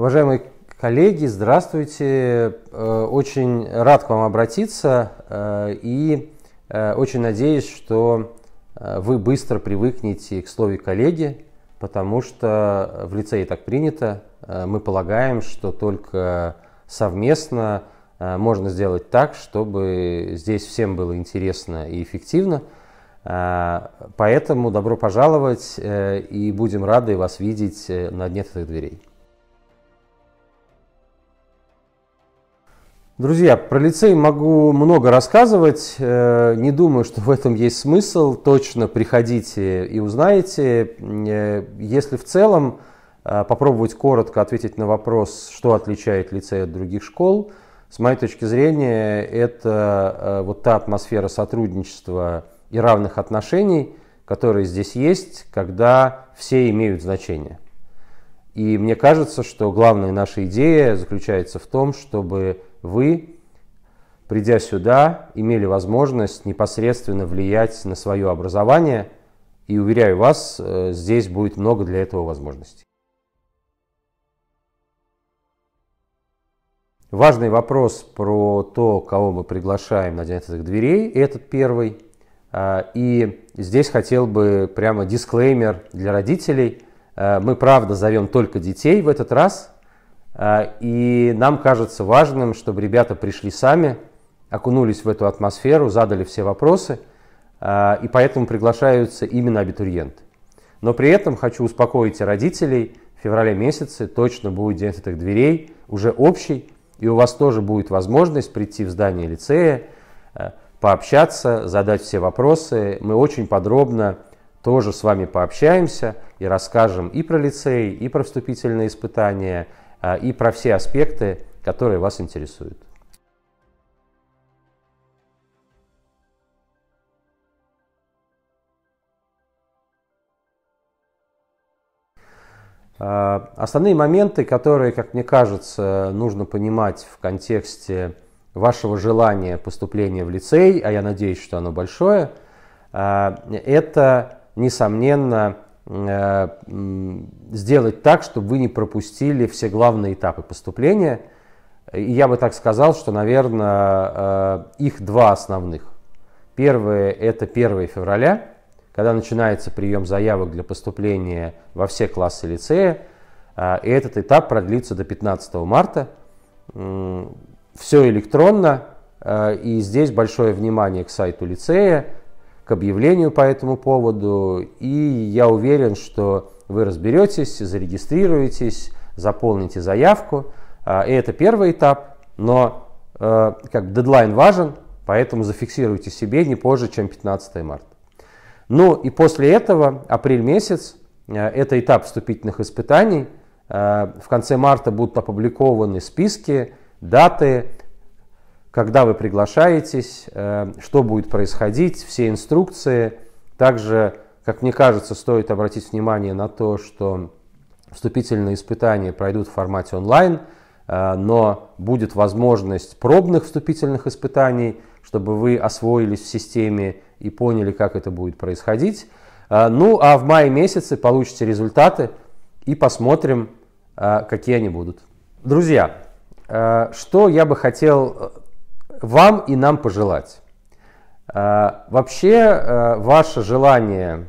Уважаемые коллеги, здравствуйте. Э, очень рад к вам обратиться э, и э, очень надеюсь, что вы быстро привыкнете к слове «коллеги», потому что в лицее так принято. Мы полагаем, что только совместно можно сделать так, чтобы здесь всем было интересно и эффективно. Поэтому добро пожаловать и будем рады вас видеть на дне этих дверей. Друзья, про лицей могу много рассказывать. Э, не думаю, что в этом есть смысл. Точно приходите и узнаете. Э, если в целом э, попробовать коротко ответить на вопрос, что отличает лицей от других школ, с моей точки зрения, это вот та атмосфера сотрудничества и равных отношений, которые здесь есть, когда все имеют значение. И мне кажется, что главная наша идея заключается в том, чтобы вы, придя сюда, имели возможность непосредственно влиять на свое образование, и, уверяю вас, э, здесь будет много для этого возможностей. Важный вопрос про то, кого мы приглашаем на День открытых дверей, этот первый. А, и здесь хотел бы прямо дисклеймер для родителей. А, мы, правда, зовем только детей в этот раз – а, и нам кажется важным, чтобы ребята пришли сами, окунулись в эту атмосферу, задали все вопросы, а, и поэтому приглашаются именно абитуриенты. Но при этом хочу успокоить родителей, в феврале месяце точно будет день открытых дверей, уже общий, и у вас тоже будет возможность прийти в здание лицея, а, пообщаться, задать все вопросы. Мы очень подробно тоже с вами пообщаемся и расскажем и про лицей, и про вступительные испытания – а, и про все аспекты, которые вас интересуют. А, основные моменты, которые, как мне кажется, нужно понимать в контексте вашего желания поступления в лицей, а я надеюсь, что оно большое, а, это, несомненно, Э, сделать так, чтобы вы не пропустили все главные этапы поступления. И я бы так сказал, что, наверное, э, их два основных. Первое – это 1 февраля, когда начинается прием заявок для поступления во все классы лицея. Э, и этот этап продлится до 15 марта. Все электронно, и здесь большое внимание к сайту лицея – к объявлению по этому поводу. И я уверен, что вы разберетесь, зарегистрируетесь, заполните заявку. А, и это первый этап, но э, как дедлайн важен, поэтому зафиксируйте себе не позже, чем 15 марта. Ну и после этого, апрель месяц, э, это этап вступительных испытаний. Э, в конце марта будут опубликованы списки, даты, когда вы приглашаетесь, э, что будет происходить, все инструкции. Также, как мне кажется, стоит обратить внимание на то, что вступительные испытания пройдут в формате онлайн, э, но будет возможность пробных вступительных испытаний, чтобы вы освоились в системе и поняли, как это будет происходить. Э, ну а в мае месяце получите результаты и посмотрим, какие они будут. Друзья, что я бы хотел вам и нам пожелать. А, вообще, а, ваше желание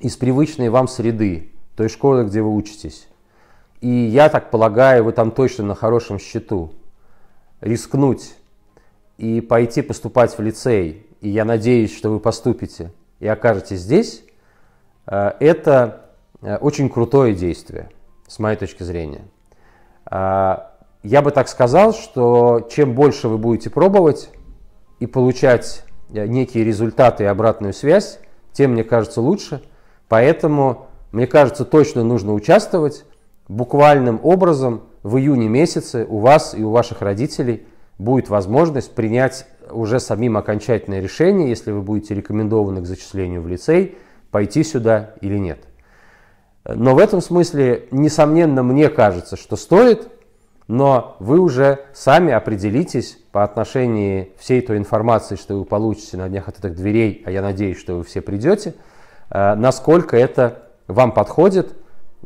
из привычной вам среды, той школы, где вы учитесь, и я так полагаю, вы там точно на хорошем счету, рискнуть и пойти поступать в лицей, и я надеюсь, что вы поступите и окажетесь здесь, а, это очень крутое действие, с моей точки зрения я бы так сказал, что чем больше вы будете пробовать и получать э, некие результаты и обратную связь, тем, мне кажется, лучше. Поэтому, мне кажется, точно нужно участвовать. Буквальным образом в июне месяце у вас и у ваших родителей будет возможность принять уже самим окончательное решение, если вы будете рекомендованы к зачислению в лицей, пойти сюда или нет. Э, но в этом смысле, несомненно, мне кажется, что стоит – но вы уже сами определитесь по отношению всей той информации, что вы получите на днях от этих дверей, а я надеюсь, что вы все придете, э, насколько это вам подходит.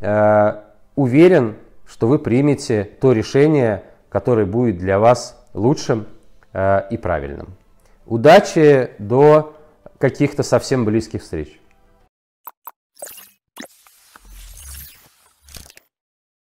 Э, уверен, что вы примете то решение, которое будет для вас лучшим э, и правильным. Удачи до каких-то совсем близких встреч.